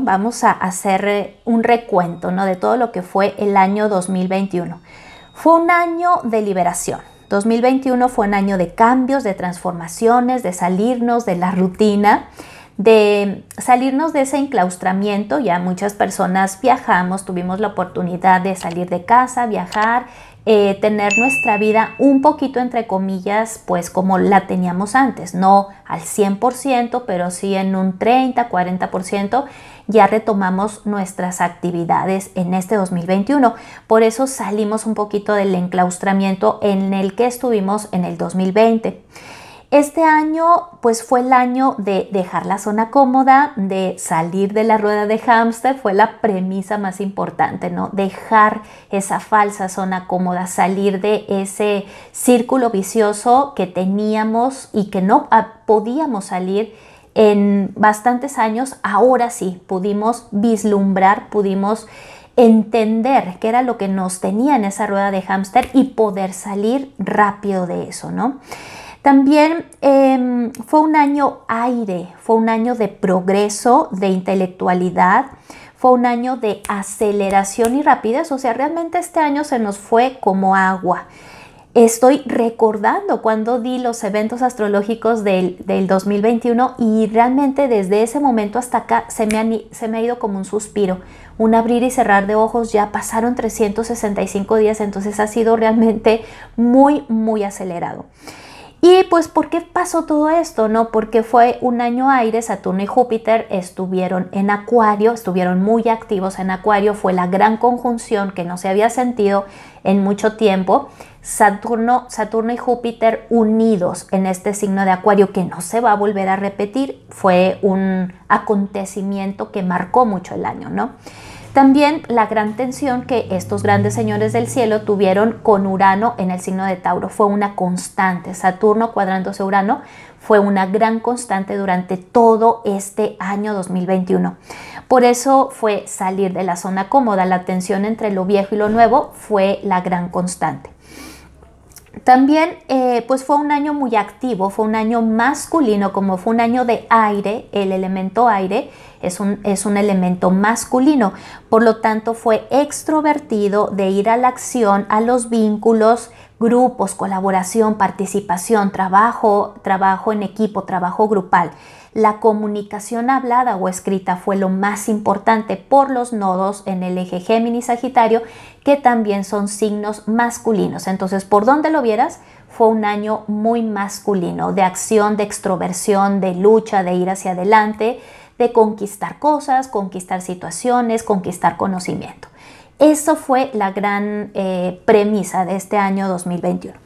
Vamos a hacer eh, un recuento, ¿no? De todo lo que fue el año 2021. Fue un año de liberación. 2021 fue un año de cambios, de transformaciones, de salirnos de la rutina de salirnos de ese enclaustramiento. Ya muchas personas viajamos, tuvimos la oportunidad de salir de casa, viajar, eh, tener nuestra vida un poquito, entre comillas, pues como la teníamos antes, no al 100%, pero sí en un 30, 40% ya retomamos nuestras actividades en este 2021. Por eso salimos un poquito del enclaustramiento en el que estuvimos en el 2020. Este año pues fue el año de dejar la zona cómoda, de salir de la rueda de hámster, fue la premisa más importante, ¿no? Dejar esa falsa zona cómoda, salir de ese círculo vicioso que teníamos y que no podíamos salir en bastantes años, ahora sí pudimos vislumbrar, pudimos entender qué era lo que nos tenía en esa rueda de hámster y poder salir rápido de eso, ¿no? También em, fue un año aire, fue un año de progreso, de intelectualidad, fue un año de aceleración y rapidez, o sea, realmente este año se nos fue como agua. Estoy recordando cuando di los eventos astrológicos del, 2021 y realmente desde ese momento hasta acá se me, se me ha ido como un suspiro, un abrir y cerrar de ojos, ya pasaron 365 días, entonces ha sido realmente muy, muy acelerado. Y pues, ¿por qué pasó todo esto? No, porque fue un año aire, Saturno y Júpiter estuvieron en Acuario, estuvieron muy activos en Acuario, fue la gran conjunción que no se había sentido en mucho tiempo. Saturno, Saturno y Júpiter unidos en este signo de Acuario que no se va a volver a repetir, fue un acontecimiento que marcó mucho el año, ¿no? También la gran tensión que estos grandes señores del cielo tuvieron con Urano en el signo de Tauro fue una constante. Saturno cuadrándose Urano fue una gran constante durante todo este año 2021. Por eso fue salir de la zona cómoda, la tensión entre lo viejo y lo nuevo fue la gran constante. También eh, pues fue un año muy activo, fue un año masculino, como fue un año de aire, el elemento aire es un, es un elemento masculino, por lo tanto fue extrovertido de ir a la acción, a los vínculos, grupos, colaboración, participación, trabajo, trabajo en equipo, trabajo grupal. La comunicación hablada o escrita fue lo más importante por los nodos en el eje Géminis-Sagitario, que también son signos masculinos. Entonces, por donde lo vieras, fue un año muy masculino, de acción, de extroversión, de lucha, de ir hacia adelante, de conquistar cosas, conquistar situaciones, conquistar conocimiento. Eso fue la gran eh, premisa de este año 2021.